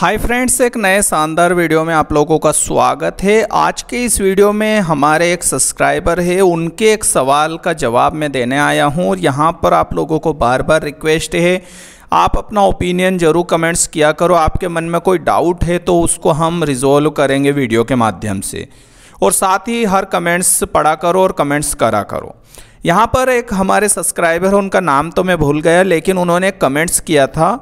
hi friends एक नए शानदार वीडियो में आप लोगों का स्वागत है आज के इस वीडियो में हमारे एक सब्सक्राइबर है उनके एक सवाल का जवाब मैं देने आया हूं और यहां पर आप लोगों को बार बार रिक्वेस्ट है आप अपना ओपिनियन जरूर कमेंट्स किया करो आपके मन में कोई डाउट है तो उसको हम रिजोल्व करेंगे वीडियो के माध्यम से और साथ ही हर कमेंट्स पढ़ा करो और कमेंट्स करा करो यहाँ पर एक हमारे सब्सक्राइबर उनका नाम तो मैं भूल गया लेकिन उन्होंने कमेंट्स किया था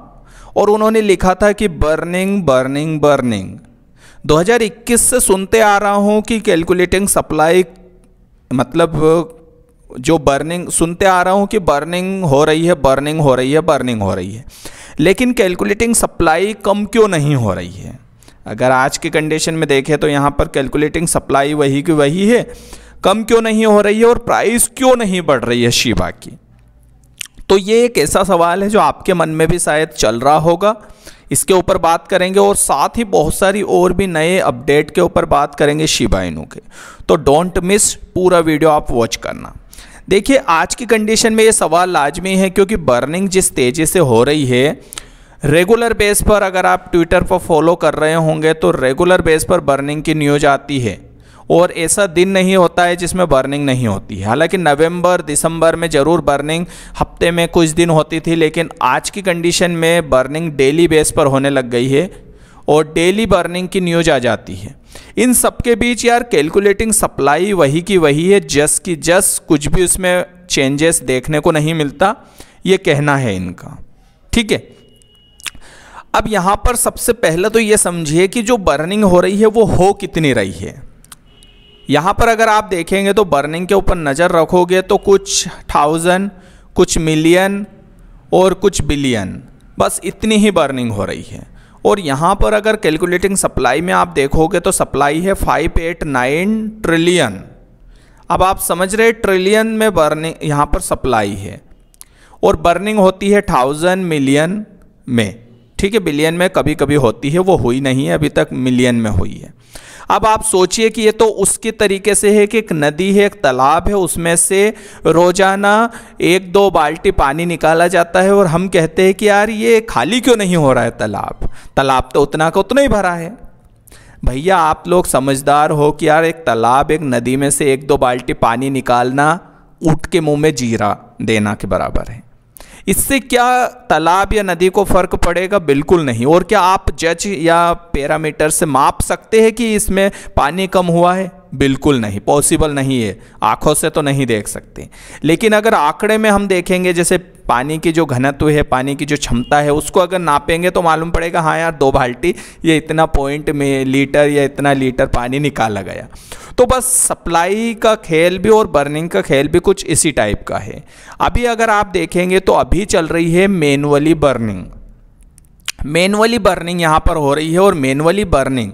और उन्होंने लिखा था कि बर्निंग बर्निंग बर्निंग 2021 से सुनते आ रहा हूँ कि कैलकुलेटिंग सप्लाई मतलब जो बर्निंग सुनते आ रहा हूँ कि बर्निंग हो रही है बर्निंग हो रही है बर्निंग हो रही है लेकिन कैलकुलेटिंग सप्लाई कम क्यों नहीं हो रही है अगर आज के कंडीशन में देखें तो यहाँ पर कैलकुलेटिंग सप्लाई वही की वही है कम क्यों नहीं हो रही है और प्राइस क्यों नहीं बढ़ रही है शिवा की तो ये एक ऐसा सवाल है जो आपके मन में भी शायद चल रहा होगा इसके ऊपर बात करेंगे और साथ ही बहुत सारी और भी नए अपडेट के ऊपर बात करेंगे शिबाइनू के तो डोंट मिस पूरा वीडियो आप वॉच करना देखिए आज की कंडीशन में ये सवाल लाजमी है क्योंकि बर्निंग जिस तेज़ी से हो रही है रेगुलर बेस पर अगर आप ट्विटर पर फॉलो कर रहे होंगे तो रेगुलर बेस पर बर्निंग की न्यूज आती है और ऐसा दिन नहीं होता है जिसमें बर्निंग नहीं होती है हालांकि नवंबर दिसंबर में ज़रूर बर्निंग हफ्ते में कुछ दिन होती थी लेकिन आज की कंडीशन में बर्निंग डेली बेस पर होने लग गई है और डेली बर्निंग की न्यूज आ जाती है इन सबके बीच यार कैलकुलेटिंग सप्लाई वही की वही है जस की जस कुछ भी उसमें चेंजेस देखने को नहीं मिलता ये कहना है इनका ठीक है अब यहाँ पर सबसे पहले तो ये समझिए कि जो बर्निंग हो रही है वो हो कितनी रही है यहाँ पर अगर आप देखेंगे तो बर्निंग के ऊपर नज़र रखोगे तो कुछ थाउजेंड कुछ मिलियन और कुछ बिलियन बस इतनी ही बर्निंग हो रही है और यहाँ पर अगर कैलकुलेटिंग सप्लाई में आप देखोगे तो सप्लाई है फाइव एट नाइन ट्रिलियन अब आप समझ रहे ट्रिलियन में बर्निंग यहाँ पर सप्लाई है और बर्निंग होती है थाउजेंड मिलियन में ठीक है बिलियन में कभी कभी होती है वो हुई नहीं है अभी तक मिलियन में हुई है अब आप सोचिए कि ये तो उसके तरीके से है कि एक नदी है एक तालाब है उसमें से रोज़ाना एक दो बाल्टी पानी निकाला जाता है और हम कहते हैं कि यार ये खाली क्यों नहीं हो रहा है तालाब तालाब तो उतना का उतना ही भरा है भैया आप लोग समझदार हो कि यार एक तालाब एक नदी में से एक दो बाल्टी पानी निकालना ऊँट के मुंह में जीरा देना के बराबर है इससे क्या तालाब या नदी को फ़र्क पड़ेगा बिल्कुल नहीं और क्या आप जज या पैरामीटर से माप सकते हैं कि इसमें पानी कम हुआ है बिल्कुल नहीं पॉसिबल नहीं है आँखों से तो नहीं देख सकते लेकिन अगर आंकड़े में हम देखेंगे जैसे पानी की जो घनत्व है पानी की जो क्षमता है उसको अगर नापेंगे तो मालूम पड़ेगा हाँ यार दो बाल्टी ये इतना पॉइंट में लीटर या इतना लीटर पानी निकाला गया तो बस सप्लाई का खेल भी और बर्निंग का खेल भी कुछ इसी टाइप का है अभी अगर आप देखेंगे तो अभी चल रही है मैनुअली बर्निंग मैनुअली बर्निंग यहाँ पर हो रही है और मैनुअली बर्निंग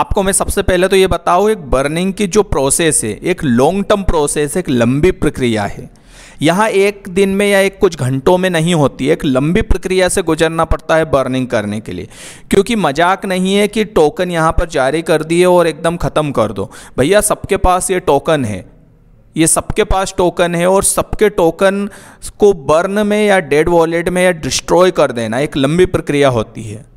आपको मैं सबसे पहले तो ये बताऊँ एक बर्निंग की जो प्रोसेस है एक लॉन्ग टर्म प्रोसेस एक लंबी प्रक्रिया है यहाँ एक दिन में या एक कुछ घंटों में नहीं होती एक लंबी प्रक्रिया से गुजरना पड़ता है बर्निंग करने के लिए क्योंकि मजाक नहीं है कि टोकन यहाँ पर जारी कर दिए और एकदम ख़त्म कर दो भैया सबके पास ये टोकन है ये सबके पास टोकन है और सबके टोकन को बर्न में या डेड वॉलेट में या डिस्ट्रॉय कर देना एक लंबी प्रक्रिया होती है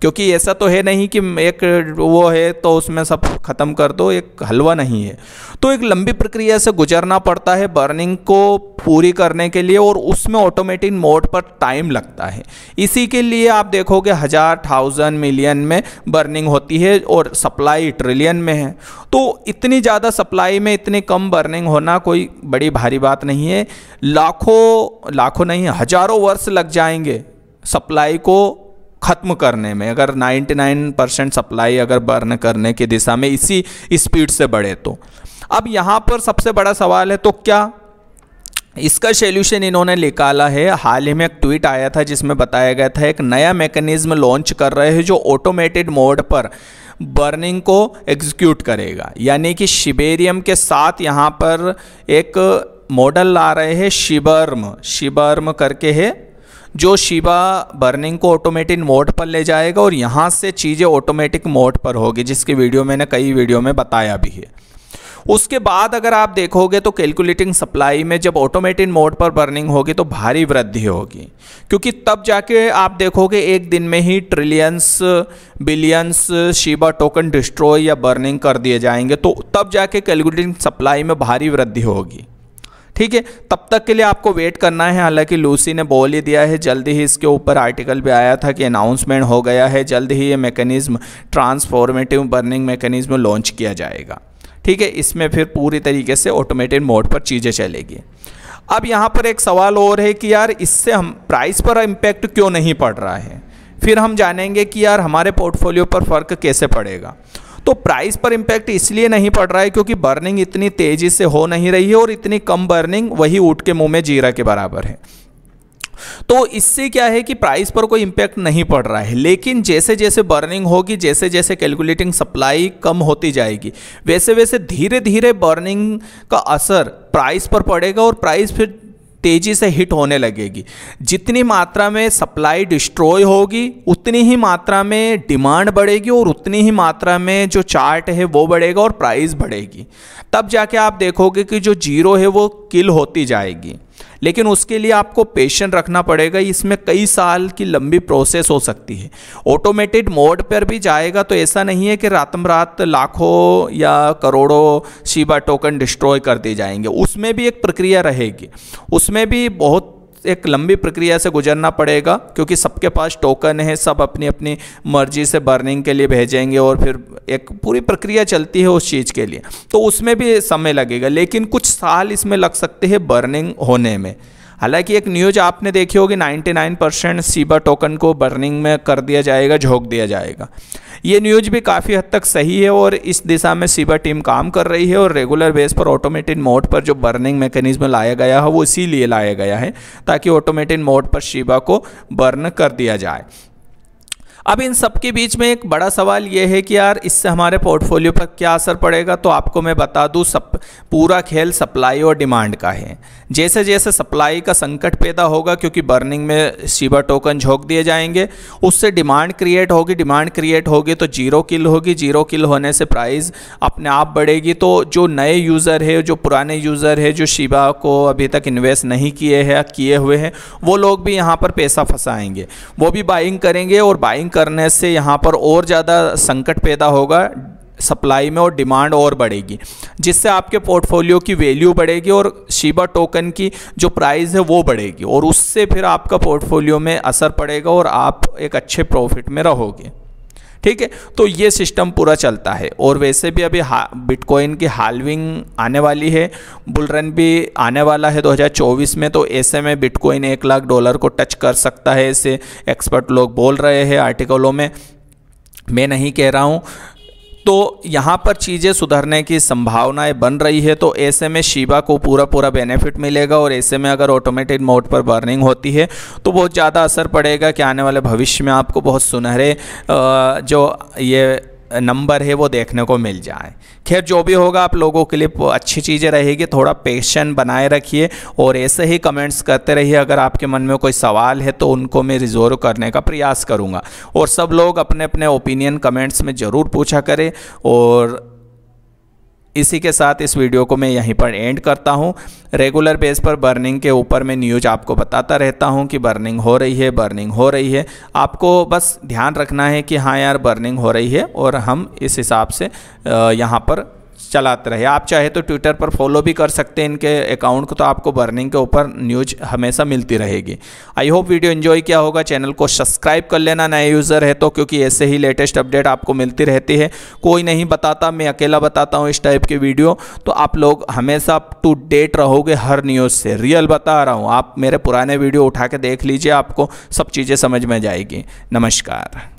क्योंकि ऐसा तो है नहीं कि एक वो है तो उसमें सब ख़त्म कर दो एक हलवा नहीं है तो एक लंबी प्रक्रिया से गुजरना पड़ता है बर्निंग को पूरी करने के लिए और उसमें ऑटोमेटिक मोड पर टाइम लगता है इसी के लिए आप देखोगे हज़ार थाउजेंड मिलियन में बर्निंग होती है और सप्लाई ट्रिलियन में है तो इतनी ज़्यादा सप्लाई में इतनी कम बर्निंग होना कोई बड़ी भारी बात नहीं है लाखों लाखों नहीं हज़ारों वर्ष लग जाएंगे सप्लाई को ख़त्म करने में अगर 99 परसेंट सप्लाई अगर बर्न करने की दिशा में इसी स्पीड से बढ़े तो अब यहाँ पर सबसे बड़ा सवाल है तो क्या इसका सोल्यूशन इन्होंने निकाला है हाल ही में एक ट्वीट आया था जिसमें बताया गया था एक नया मैकेनिज्म लॉन्च कर रहे हैं जो ऑटोमेटेड मोड पर बर्निंग को एग्जीक्यूट करेगा यानी कि शिबेरियम के साथ यहाँ पर एक मॉडल ला रहे हैं शिबर्म शिबर्म करके है जो शिबा बर्निंग को ऑटोमेटिक मोड पर ले जाएगा और यहाँ से चीज़ें ऑटोमेटिक मोड पर होगी जिसकी वीडियो मैंने कई वीडियो में बताया भी है उसके बाद अगर आप देखोगे तो कैलकुलेटिंग सप्लाई में जब ऑटोमेटिक मोड पर बर्निंग होगी तो भारी वृद्धि होगी क्योंकि तब जाके आप देखोगे एक दिन में ही trillions billions Shiba token destroy या बर्निंग कर दिए जाएंगे तो तब जाके कैलकुलेटिंग सप्लाई में भारी वृद्धि होगी ठीक है तब तक के लिए आपको वेट करना है हालांकि लूसी ने बोल ही दिया है जल्दी ही इसके ऊपर आर्टिकल भी आया था कि अनाउंसमेंट हो गया है जल्द ही ये mechanism transformative burning mechanism launch किया जाएगा ठीक है इसमें फिर पूरी तरीके से ऑटोमेटेड मोड पर चीज़ें चलेगी अब यहाँ पर एक सवाल और है कि यार इससे हम प्राइस पर इम्पैक्ट क्यों नहीं पड़ रहा है फिर हम जानेंगे कि यार हमारे पोर्टफोलियो पर फ़र्क कैसे पड़ेगा तो प्राइस पर इंपैक्ट इसलिए नहीं पड़ रहा है क्योंकि बर्निंग इतनी तेज़ी से हो नहीं रही है और इतनी कम बर्निंग वही ऊट के मुंह में जीरा के बराबर है तो इससे क्या है कि प्राइस पर कोई इंपैक्ट नहीं पड़ रहा है लेकिन जैसे जैसे बर्निंग होगी जैसे जैसे कैलकुलेटिंग सप्लाई कम होती जाएगी वैसे वैसे धीरे धीरे बर्निंग का असर प्राइस पर पड़ेगा और प्राइस फिर तेज़ी से हिट होने लगेगी जितनी मात्रा में सप्लाई डिस्ट्रॉय होगी उतनी ही मात्रा में डिमांड बढ़ेगी और उतनी ही मात्रा में जो चार्ट है वो बढ़ेगा और प्राइस बढ़ेगी तब जाके आप देखोगे कि जो जीरो है वो किल होती जाएगी लेकिन उसके लिए आपको पेशेंट रखना पड़ेगा इसमें कई साल की लंबी प्रोसेस हो सकती है ऑटोमेटेड मोड पर भी जाएगा तो ऐसा नहीं है कि रातम रात लाखों या करोड़ों शिबा टोकन डिस्ट्रॉय कर दिए जाएंगे उसमें भी एक प्रक्रिया रहेगी उसमें भी बहुत एक लंबी प्रक्रिया से गुजरना पड़ेगा क्योंकि सबके पास टोकन है सब अपनी अपनी मर्जी से बर्निंग के लिए भेजेंगे और फिर एक पूरी प्रक्रिया चलती है उस चीज़ के लिए तो उसमें भी समय लगेगा लेकिन कुछ साल इसमें लग सकते हैं बर्निंग होने में हालांकि एक न्यूज आपने देखी होगी 99 परसेंट सीबा टोकन को बर्निंग में कर दिया जाएगा झोंक दिया जाएगा ये न्यूज भी काफ़ी हद तक सही है और इस दिशा में सीबा टीम काम कर रही है और रेगुलर बेस पर ऑटोमेटेड मोड पर जो बर्निंग मैकेनिज्म लाया गया है वो इसीलिए लाया गया है ताकि ऑटोमेटेड मोड पर शिबा को बर्न कर दिया जाए अब इन सब के बीच में एक बड़ा सवाल ये है कि यार इससे हमारे पोर्टफोलियो पर क्या असर पड़ेगा तो आपको मैं बता दूँ सब पूरा खेल सप्लाई और डिमांड का है जैसे जैसे सप्लाई का संकट पैदा होगा क्योंकि बर्निंग में शिबा टोकन झोंक दिए जाएंगे उससे डिमांड क्रिएट होगी डिमांड क्रिएट होगी तो जीरो किल होगी जीरो किल होने से प्राइस अपने आप बढ़ेगी तो जो नए यूज़र है जो पुराने यूज़र है जो शिबा को अभी तक इन्वेस्ट नहीं किए हैं किए हुए हैं वो लोग भी यहाँ पर पैसा फंसाएंगे वो भी बाइंग करेंगे और बाइंग करने से यहाँ पर और ज़्यादा संकट पैदा होगा सप्लाई में और डिमांड और बढ़ेगी जिससे आपके पोर्टफोलियो की वैल्यू बढ़ेगी और शिबा टोकन की जो प्राइस है वो बढ़ेगी और उससे फिर आपका पोर्टफोलियो में असर पड़ेगा और आप एक अच्छे प्रॉफिट में रहोगे ठीक है तो ये सिस्टम पूरा चलता है और वैसे भी अभी बिटकॉइन की हालविंग आने वाली है बुलरन भी आने वाला है 2024 में तो ऐसे में बिटकॉइन एक लाख डॉलर को टच कर सकता है ऐसे एक्सपर्ट लोग बोल रहे हैं आर्टिकलों में मैं नहीं कह रहा हूँ तो यहाँ पर चीज़ें सुधरने की संभावनाएं बन रही है तो ऐसे में शिवा को पूरा पूरा बेनिफिट मिलेगा और ऐसे में अगर ऑटोमेटेड मोड पर बर्निंग होती है तो बहुत ज़्यादा असर पड़ेगा कि आने वाले भविष्य में आपको बहुत सुनहरे जो ये नंबर है वो देखने को मिल जाए खैर जो भी होगा आप लोगों के लिए अच्छी चीज़ें रहेगी थोड़ा पेशेंट बनाए रखिए और ऐसे ही कमेंट्स करते रहिए अगर आपके मन में कोई सवाल है तो उनको मैं रिजोल्व करने का प्रयास करूँगा और सब लोग अपने अपने ओपिनियन कमेंट्स में ज़रूर पूछा करें और इसी के साथ इस वीडियो को मैं यहीं पर एंड करता हूँ रेगुलर बेस पर बर्निंग के ऊपर मैं न्यूज आपको बताता रहता हूँ कि बर्निंग हो रही है बर्निंग हो रही है आपको बस ध्यान रखना है कि हाँ यार बर्निंग हो रही है और हम इस हिसाब से यहाँ पर चलाते रहे आप चाहे तो ट्विटर पर फॉलो भी कर सकते हैं इनके अकाउंट को तो आपको बर्निंग के ऊपर न्यूज हमेशा मिलती रहेगी आई होप वीडियो इन्जॉय किया होगा चैनल को सब्सक्राइब कर लेना नए यूज़र है तो क्योंकि ऐसे ही लेटेस्ट अपडेट आपको मिलती रहती है कोई नहीं बताता मैं अकेला बताता हूँ इस टाइप की वीडियो तो आप लोग हमेशा टू डेट रहोगे हर न्यूज़ से रियल बता रहा हूँ आप मेरे पुराने वीडियो उठा के देख लीजिए आपको सब चीज़ें समझ में जाएगी नमस्कार